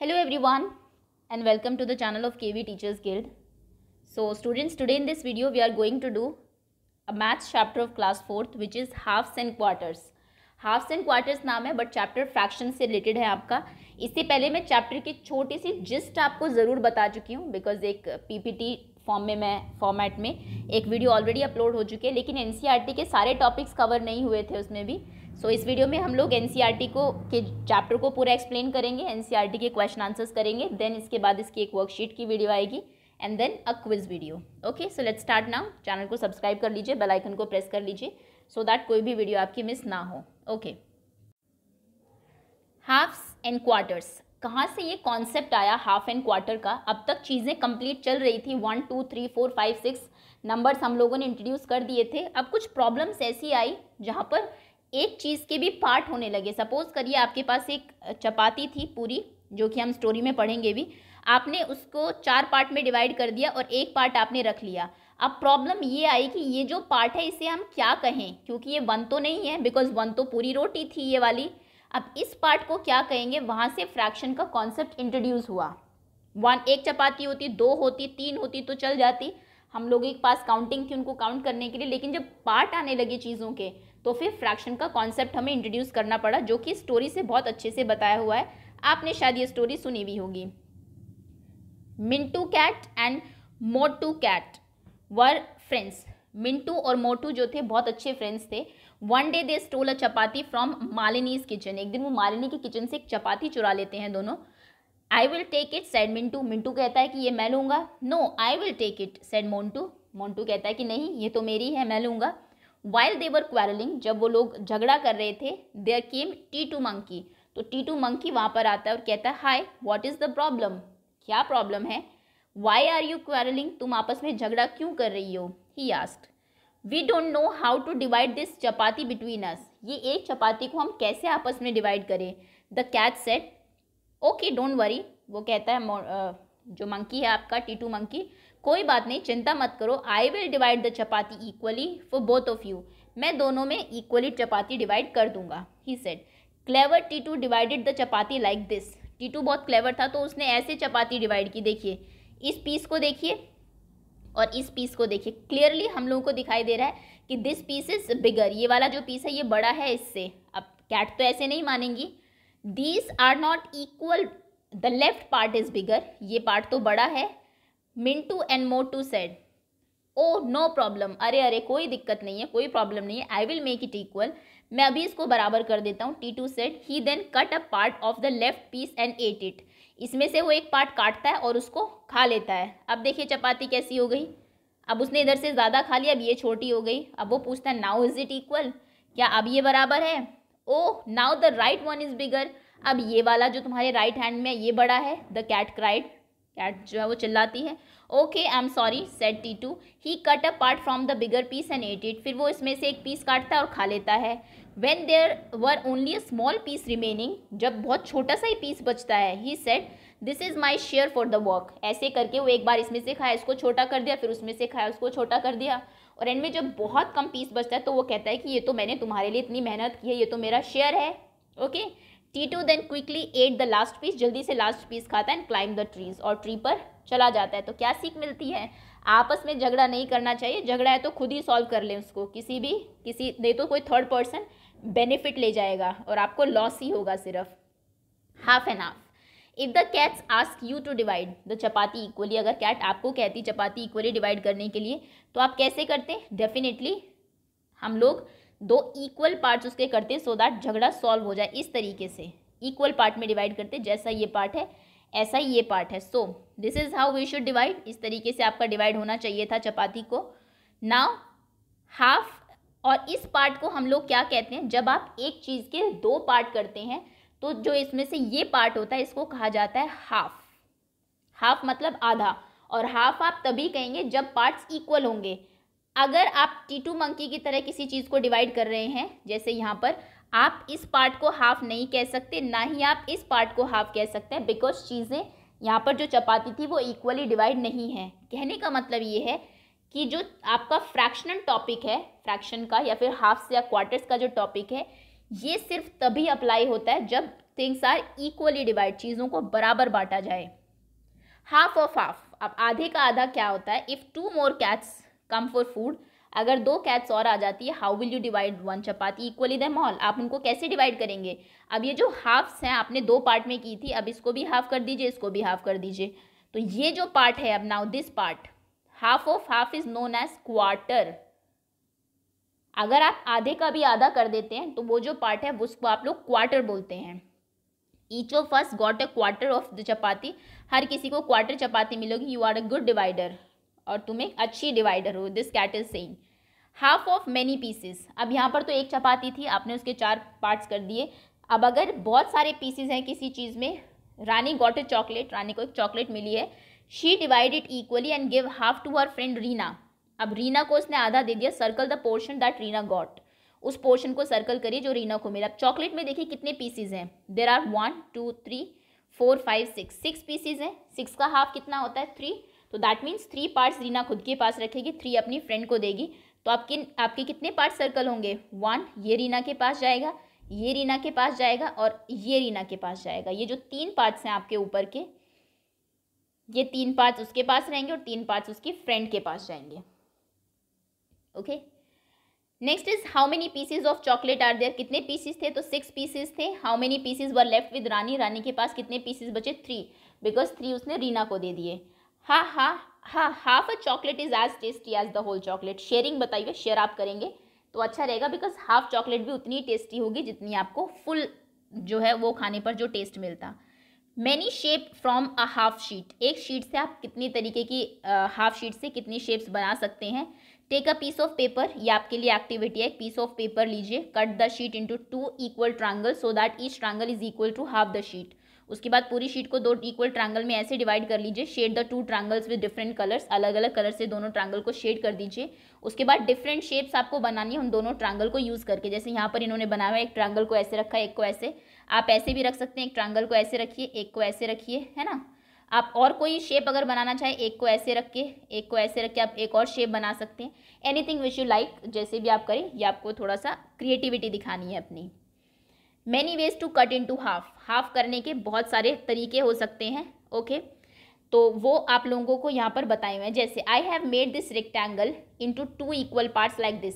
Hello every one and welcome to the channel of K V teachers guild so students today in this video we are going to do a maths chapter of class fourth which is halves and quarters halves and quarters नाम है but chapter fraction से related है आपका इससे पहले मैं chapter की छोटी सी जिस्ट आपको ज़रूर बता चुकी हूँ बिकॉज एक पी पी टी फॉर्म में मैं फॉर्मेट में एक वीडियो ऑलरेडी अपलोड हो चुकी है लेकिन एन सी आर टी के सारे टॉपिक्स कवर नहीं हुए थे उसमें भी सो so, इस वीडियो में हम लोग एन e को के चैप्टर को पूरा एक्सप्लेन करेंगे एन e के क्वेश्चन आंसर्स करेंगे देन इसके बाद इसकी एक वर्कशीट की वीडियो आएगी and then a quiz video okay so let's start now channel को सब्सक्राइब कर लीजिए बेल आइकन को प्रेस कर लीजिए सो दैट कोई भी वीडियो आपकी मिस ना हो ओके हाफ्स एंड क्वार्टर्स कहाँ से ये कॉन्सेप्ट आया हाफ एंड क्वार्टर का अब तक चीज़ें कंप्लीट चल रही थी one two three four five six numbers हम लोगों ने इंट्रोड्यूस कर दिए थे अब कुछ प्रॉब्लम्स ऐसी आई जहाँ पर एक चीज़ के भी पार्ट होने लगे सपोज़ करिए आपके पास एक चपाती थी पूरी जो कि हम स्टोरी में पढ़ेंगे भी आपने उसको चार पार्ट में डिवाइड कर दिया और एक पार्ट आपने रख लिया अब प्रॉब्लम ये आई कि ये जो पार्ट है इसे हम क्या कहें क्योंकि ये वन तो नहीं है बिकॉज वन तो पूरी रोटी थी ये वाली अब इस पार्ट को क्या कहेंगे वहाँ से फ्रैक्शन का कॉन्सेप्ट इंट्रोड्यूस हुआ वन एक चपाती होती दो होती तीन होती तो चल जाती हम लोगों के पास काउंटिंग थी उनको काउंट करने के लिए लेकिन जब पार्ट आने लगे चीज़ों के तो फिर फ्रैक्शन का कॉन्सेप्ट हमें इंट्रोड्यूस करना पड़ा जो कि स्टोरी से बहुत अच्छे से बताया हुआ है आपने शायद ये स्टोरी सुनी भी होगी Mintu cat and Motu cat were friends Mintu और मोटू जो थे बहुत अच्छे फ्रेंड्स थे one day they stole a chapati from Malini's kitchen एक दिन वो मालिनी के किचन से एक चपाती चुरा लेते हैं दोनों I will take it said Mintu Mintu कहता है कि ये मैं लूँगा no I will take it said Montu Montu कहता है कि नहीं ये तो मेरी है मैं लूँगा वाइल देवर क्वारलिंग जब वो लोग झगड़ा कर रहे थे there came Titu monkey तो टी टू मंकी वहाँ पर आता है और कहता है hi what is the problem क्या प्रॉब्लम है वाई आर यू क्वारलिंग तुम आपस में झगड़ा क्यों कर रही हो he asked we don't know how to divide this chapati between us ये एक चपाती को हम कैसे आपस में डिवाइड करें the cat said okay don't worry वो कहता है uh, जो मंकी है आपका टी टू मंकी कोई बात नहीं चिंता मत करो I will divide the chapati equally for both of you मैं दोनों में इक्वली चपाती डिवाइड कर दूंगा he said clever Titu divided the chapati like this Titu बहुत क्लेवर था तो उसने ऐसे चपाती डिवाइड की देखिए इस पीस को देखिए और इस पीस को देखिए क्लियरली हम लोगों को दिखाई दे रहा है कि दिस पीस इज़ बिगर ये वाला जो पीस है ये बड़ा है इससे अब कैट तो ऐसे नहीं मानेंगी these are not equal the left part is bigger ये पार्ट तो बड़ा है Mintu and Motu said oh no problem अरे अरे कोई दिक्कत नहीं है कोई प्रॉब्लम नहीं है I will make it equal मैं अभी इसको बराबर कर देता हूँ Titu said he then cut a part of the left piece and ate it इसमें से वो एक पार्ट काटता है और उसको खा लेता है अब देखिए चपाती कैसी हो गई अब उसने इधर से ज़्यादा खा लिया अब ये छोटी हो गई अब वो पूछता है नाउ इज़ इट इक्वल क्या अब ये बराबर है oh now the right one is bigger अब ये वाला जो तुम्हारे राइट हैंड में ये बड़ा है द कैट क्राइड कैट जो है वो चिल्लाती है okay I am sorry said Titu he cut a part from the bigger piece and ate it फिर वो इसमें से एक पीस काटता है और खा लेता है when there were only a small piece remaining जब बहुत छोटा सा ही पीस बचता है he said this is my share for the work ऐसे करके वो एक बार इसमें से खाया इसको छोटा कर दिया फिर उसमें से खाया उसको छोटा कर दिया और एंड में जब बहुत कम पीस बचता है तो वो कहता है कि ये तो मैंने तुम्हारे लिए इतनी मेहनत की है ये तो मेरा शेयर है okay okay? Titu then quickly ate the last piece जल्दी से लास्ट पीस खाता है एंड क्लाइम द ट्रीज और ट्री पर चला जाता है तो क्या सीख मिलती है आपस में झगड़ा नहीं करना चाहिए झगड़ा है तो खुद ही सॉल्व कर लें उसको किसी भी किसी नहीं तो कोई थर्ड पर्सन बेनिफिट ले जाएगा और आपको लॉस ही होगा सिर्फ half and half if the cats ask you to divide the chapati equally अगर कैट आपको कहती चपाती इक्वली डिवाइड करने के लिए तो आप कैसे करते डेफिनेटली हम लोग दो इक्वल पार्ट्स उसके करते हैं सो दैट झगड़ा सॉल्व हो जाए इस तरीके से इक्वल पार्ट में डिवाइड करते जैसा ये पार्ट है ऐसा ये पार्ट है so this is how we should divide इस तरीके से आपका डिवाइड होना चाहिए था चपाती को नाउ हाफ और इस पार्ट को हम लोग क्या कहते हैं जब आप एक चीज़ के दो पार्ट करते हैं तो जो इसमें से ये पार्ट होता है इसको कहा जाता है हाफ हाफ मतलब आधा और हाफ आप तभी कहेंगे जब पार्ट्स इक्वल होंगे अगर आप टीटू मंकी की तरह किसी चीज़ को डिवाइड कर रहे हैं जैसे यहाँ पर आप इस पार्ट को हाफ नहीं कह सकते ना ही आप इस पार्ट को हाफ कह सकते हैं बिकॉज चीज़ें यहाँ पर जो चपाती थी वो इक्वली डिवाइड नहीं है कहने का मतलब ये है कि जो आपका फ्रैक्शनल टॉपिक है फ्रैक्शन का या फिर हाफ से या क्वार्टर्स का जो टॉपिक है ये सिर्फ तभी अप्लाई होता है जब थिंग्स आर इक्वली डिवाइड चीज़ों को बराबर बांटा जाए हाफ ऑफ हाफ अब आधे का आधा क्या होता है if two more cats come for food अगर दो कैट्स और आ जाती है how will you divide one chapati equally them all आप उनको कैसे डिवाइड करेंगे अब ये जो हाफ्स हैं आपने दो पार्ट में की थी अब इसको भी हाफ कर दीजिए इसको भी हाफ कर दीजिए तो ये जो पार्ट है अब now this part half of half is known as quarter अगर आप आधे का भी आधा कर देते हैं तो वो जो पार्ट है उसको आप लोग क्वार्टर बोलते हैं each of first got a quarter of the chapati हर किसी को क्वार्टर चपाती मिलेगी you are a good divider और तुम एक अच्छी डिवाइडर हो this cat is same half of many pieces अब यहाँ पर तो एक चपाती थी आपने उसके चार पार्ट्स कर दिए अब अगर बहुत सारे पीसेस हैं किसी चीज़ में रानी गॉट ए चॉकलेट रानी को एक चॉकलेट मिली है she divide it equally and give half to her friend Reena अब रीना को उसने आधा दे दिया circle the portion that Reena got उस पोर्शन को सर्कल करिए जो रीना को मिला अब चॉकलेट में देखिए कितने पीसीज हैं there are one two three four five six six pieces हैं सिक्स का हाफ कितना होता है थ्री तो that means three parts Reena खुद के पास रखेगी थ्री अपनी फ्रेंड को देगी तो आपके आपके कितने पार्ट सर्कल होंगे वन ये रीना के पास जाएगा ये रीना के पास जाएगा और ये रीना के पास जाएगा ये जो तीन पार्ट्स हैं आपके ऊपर के ये तीन पार्ट्स उसके पास रहेंगे और तीन पार्ट्स उसकी फ्रेंड के पास जाएंगे okay next is how many pieces of chocolate are there कितने पीसेज थे तो सिक्स पीसेज थे how many pieces were left with Rani Rani के पास कितने पीसेज बचे थ्री बिकॉज थ्री उसने रीना को दे दिए हाँ हाँ हाँ half a chocolate is as tasty as the whole chocolate sharing बताइए शेयर आप करेंगे तो अच्छा रहेगा बिकॉज हाफ चॉकलेट भी उतनी टेस्टी होगी जितनी आपको फुल जो है वो खाने पर जो टेस्ट मिलता many shape from a half sheet एक शीट से आप कितनी तरीके की हाफ शीट से कितनी शेप्स बना सकते हैं take a piece of paper ये आपके लिए एक्टिविटी है एक पीस ऑफ पेपर लीजिए cut the sheet into two equal triangle so that each triangle is equal to half the sheet उसके बाद पूरी शीट को दो इक्वल ट्रायंगल में ऐसे डिवाइड कर लीजिए shade the two triangles with different colours अलग अलग कलर से दोनों ट्रायंगल को शेड कर दीजिए उसके बाद डिफरेंट शेप्स आपको बनानी है उन दोनों ट्रायंगल को यूज़ करके जैसे यहाँ पर इन्होंने बनाया है एक ट्रायंगल को ऐसे रखा है एक को ऐसे आप ऐसे भी रख सकते हैं एक ट्रायंगल को ऐसे रखिए एक को ऐसे रखिए है ना आप और कोई शेप अगर बनाना चाहे एक को ऐसे रख के एक को ऐसे रख के आप एक और शेप बना सकते हैं एनीथिंग विच यू लाइक जैसे भी आप करें ये आपको थोड़ा सा क्रिएटिविटी दिखानी है अपनी many ways to cut into half half करने के बहुत सारे तरीके हो सकते हैं ओके तो वो आप लोगों को यहाँ पर बताए हुए हैं जैसे I have made this rectangle into two equal parts like this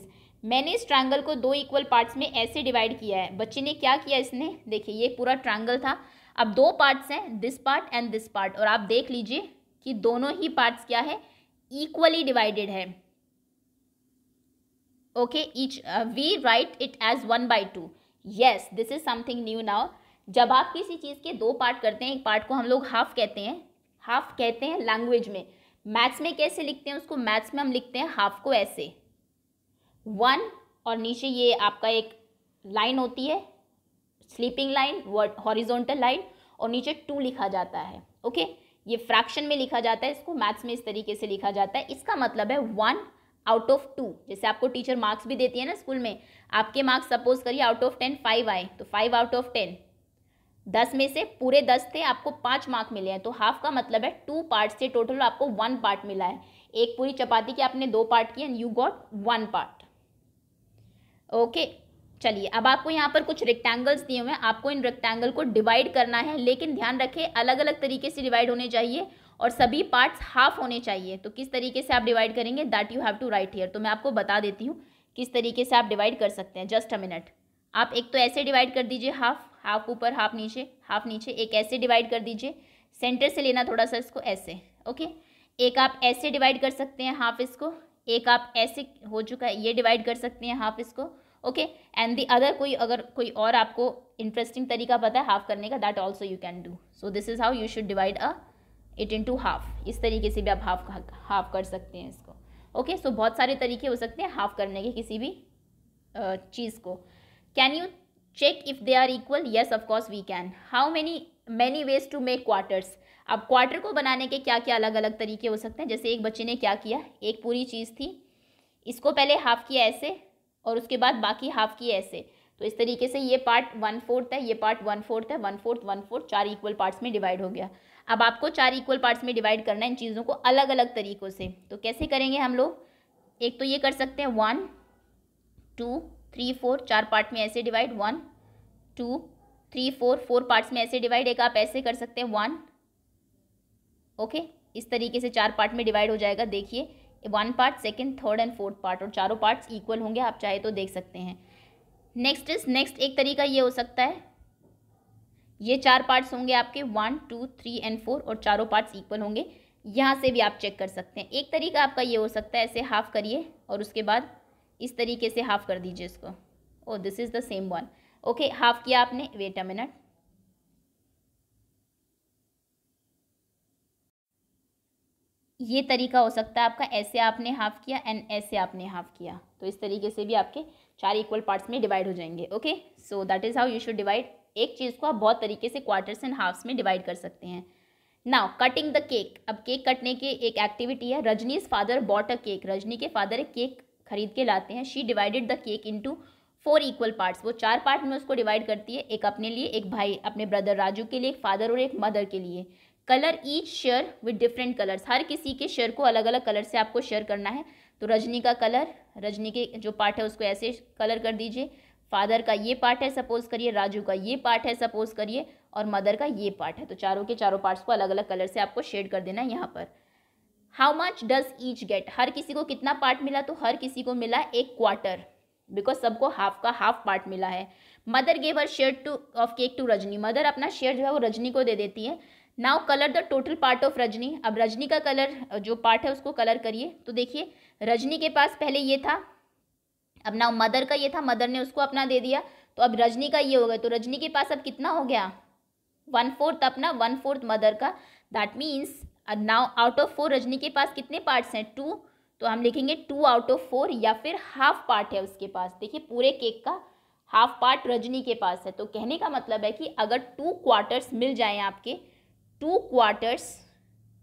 मैंने इस ट्रायंगल को दो इक्वल पार्ट्स में ऐसे डिवाइड किया है बच्चे ने क्या किया इसने देखिए ये पूरा ट्रायंगल था अब दो पार्ट्स हैं this part and this part और आप देख लीजिए कि दोनों ही पार्ट्स क्या है इक्वली डिवाइडेड है okay each we write it as one by two yes this is something new now जब आप किसी चीज़ के दो पार्ट करते हैं एक पार्ट को हम लोग हाफ कहते हैं हाफ कहते हैं लैंग्वेज में मैथ्स में कैसे लिखते हैं उसको मैथ्स में हम लिखते हैं हाफ को ऐसे वन और नीचे ये आपका एक लाइन होती है स्लीपिंग लाइन हॉरिजोंटल लाइन और नीचे टू लिखा जाता है ओके ये फ्रैक्शन में लिखा जाता है इसको मैथ्स में इस तरीके से लिखा जाता है इसका मतलब है वन आउट ऑफ टू जैसे आपको टीचर मार्क्स भी देती है ना स्कूल में आपके मार्क्स सपोज करिए आउट ऑफ टेन फाइव आए तो फाइव आउट ऑफ टेन दस में से पूरे दस थे आपको पाँच मार्क मिले हैं तो हाफ का मतलब है टू पार्ट से टोटल आपको वन पार्ट मिला है एक पूरी चपाती की आपने दो पार्ट की and you got one part okay चलिए अब आपको यहाँ पर कुछ रेक्टेंगल्स दिए हुए हैं आपको इन रेक्टेंगल को डिवाइड करना है लेकिन ध्यान रखें अलग अलग तरीके से डिवाइड होने चाहिए और सभी पार्ट्स हाफ होने चाहिए तो किस तरीके से आप डिवाइड करेंगे that you have to write here तो मैं आपको बता देती हूँ किस तरीके से आप डिवाइड कर सकते हैं जस्ट अ मिनट आप एक तो ऐसे डिवाइड कर दीजिए हाफ हाफ ऊपर हाफ नीचे हाफ नीचे एक ऐसे डिवाइड कर दीजिए सेंटर से लेना थोड़ा सा इसको ऐसे ओके एक आप ऐसे डिवाइड कर सकते हैं हाफ इसको एक आप ऐसे हो चुका है ये डिवाइड कर सकते हैं हाफ इसको ओके एंड दी अदर कोई अगर कोई और आपको इंटरेस्टिंग तरीका पता है हाफ करने का that also you can do so this is how you should divide a eight into half इस तरीके से भी आप हाफ हाफ कर सकते हैं इसको ओके सो बहुत सारे तरीके हो सकते हैं हाफ करने के किसी भी चीज़ को can you check if they are equal yes of course we can how many many ways to make quarters अब क्वार्टर को बनाने के क्या क्या अलग अलग तरीके हो सकते हैं जैसे एक बच्चे ने क्या किया एक पूरी चीज़ थी इसको पहले हाफ किया ऐसे और उसके बाद बाकी हाफ किया ऐसे तो इस तरीके से ये पार्ट वन फोर्थ है ये पार्ट वन फोर्थ है वन फोर्थ वन फोर्थ चार इक्वल पार्ट्स में डिवाइड हो गया अब आपको चार इक्वल पार्ट्स में डिवाइड करना है इन चीज़ों को अलग अलग तरीक़ों से तो कैसे करेंगे हम लोग एक तो ये कर सकते हैं वन टू थ्री फोर चार पार्ट में ऐसे divide one two three four four parts में ऐसे डिवाइड एक आप ऐसे कर सकते हैं वन ओके इस तरीके से चार पार्ट में डिवाइड हो जाएगा देखिए one part second third and fourth part और चारों पार्ट्स इक्वल होंगे आप चाहे तो देख सकते हैं नेक्स्ट इज नेक्स्ट एक तरीका ये हो सकता है ये चार पार्ट्स होंगे आपके one two three and four और चारों पार्ट्स इक्वल होंगे यहाँ से भी आप चेक कर सकते हैं एक तरीका आपका ये हो सकता है ऐसे हाफ करिए और उसके बाद इस तरीके से हाफ कर दीजिए इसको oh this is the same one okay half किया आपने वेट अ मिनट ये तरीका हो सकता है आपका ऐसे आपने हाफ़ किया एंड ऐसे आपने हाफ़ किया तो इस तरीके से भी आपके चार इक्वल पार्ट्स में डिवाइड हो जाएंगे okay so that is how you should divide एक चीज़ को आप बहुत तरीके से क्वार्टर्स एंड हाफ्स में डिवाइड कर सकते हैं नाउ कटिंग द केक अब केक कटने की के एक एक्टिविटी है Rajni's father bought a cake Rajni के फादर एक केक खरीद के लाते हैं she divided the cake into four equal parts वो चार पार्ट में उसको डिवाइड करती है एक अपने लिए एक भाई अपने ब्रदर राजू के लिए एक फादर और एक मदर के लिए colour each share with different colours हर किसी के शेयर को अलग अलग कलर से आपको शेयर करना है तो रजनी का कलर रजनी के जो पार्ट है उसको ऐसे कलर कर दीजिए फादर का ये पार्ट है सपोज करिए राजू का ये पार्ट है सपोज करिए और मदर का ये पार्ट है तो चारों के चारों पार्ट्स को अलग अलग कलर से आपको शेड कर देना है यहाँ पर how much does each get हर किसी को कितना पार्ट मिला तो हर किसी को मिला एक क्वार्टर बिकॉज सबको हाफ का हाफ पार्ट मिला है mother gave her share to of cake to Rajni mother अपना शेयर जो है वो रजनी को दे देती है now colour the total part of Rajni अब रजनी का कलर जो पार्ट है उसको कलर करिए तो देखिए रजनी के पास पहले ये था अब नाउ मदर का ये था मदर ने उसको अपना दे दिया तो अब रजनी का ये हो गया तो रजनी के पास अब कितना हो गया वन फोर्थ अपना वन फोर्थ मदर का that means now out of four Rajni के पास कितने पार्ट्स हैं टू तो हम लिखेंगे टू आउट ऑफ फोर या फिर हाफ पार्ट है उसके पास देखिए पूरे केक का हाफ पार्ट रजनी के पास है तो कहने का मतलब है कि अगर टू क्वार्टर्स मिल जाएं आपके two quarters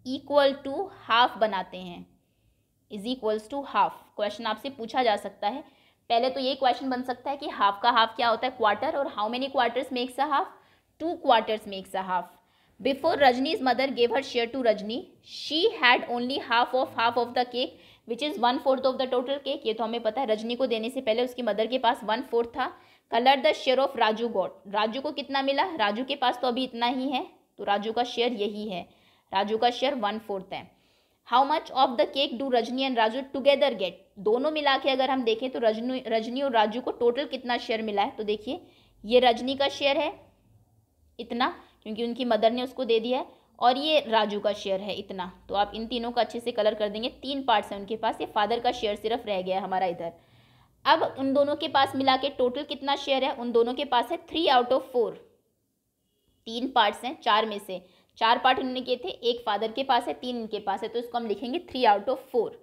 equal to half बनाते हैं is equals to half question आपसे पूछा जा सकता है पहले तो ये क्वेश्चन बन सकता है कि हाफ का हाफ क्या होता है क्वार्टर और how many quarters makes a half two quarters makes a half before Rajni's mother gave her share to Rajni she had only half of half of the cake which is one fourth of the total cake ये तो हमें पता है रजनी को देने से पहले उसकी मदर के पास वन फोर्थ था colour the share of Raju got Raju को कितना मिला राजू के पास तो अभी इतना ही है तो राजू का शेयर यही है राजू का शेयर वन फोर्थ है how much of the cake do Rajni and Raju together get दोनों मिला के अगर हम देखें तो रजनी रजनी और राजू को टोटल कितना शेयर मिला है तो देखिए ये रजनी का शेयर है इतना क्योंकि उनकी मदर ने उसको दे दिया है और ये राजू का शेयर है इतना तो आप इन तीनों का अच्छे से कलर कर देंगे तीन पार्ट्स हैं उनके पास ये फादर का शेयर सिर्फ रह गया है हमारा इधर अब उन दोनों के पास मिला के टोटल कितना शेयर है उन दोनों के पास है थ्री आउट ऑफ फोर तीन पार्ट्स हैं चार में से चार पार्ट इन्होंने किए थे एक फादर के पास है तीन इनके पास है तो इसको हम लिखेंगे three out of four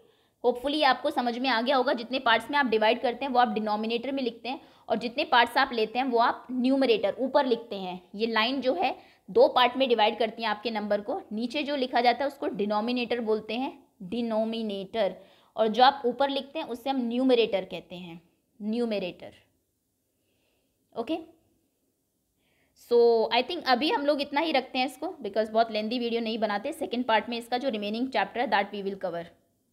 hopefully आपको समझ में आ गया होगा जितने पार्ट्स में आप डिवाइड करते हैं वो आप डिनोमिनेटर में लिखते हैं और जितने पार्ट्स आप लेते हैं वो आप न्यूमरेटर ऊपर लिखते हैं ये लाइन जो है दो पार्ट में डिवाइड करती हैं आपके नंबर को नीचे जो लिखा जाता है उसको डिनोमिनेटर बोलते हैं डिनोमिनेटर और जो आप ऊपर लिखते हैं उससे हम न्यूमरेटर कहते हैं numerator okay okay? So I think अभी हम लोग इतना ही रखते हैं इसको बिकॉज बहुत लेंदी वीडियो नहीं बनाते सेकेंड पार्ट में इसका जो रिमेनिंग चैप्टर है दैट वी विल कवर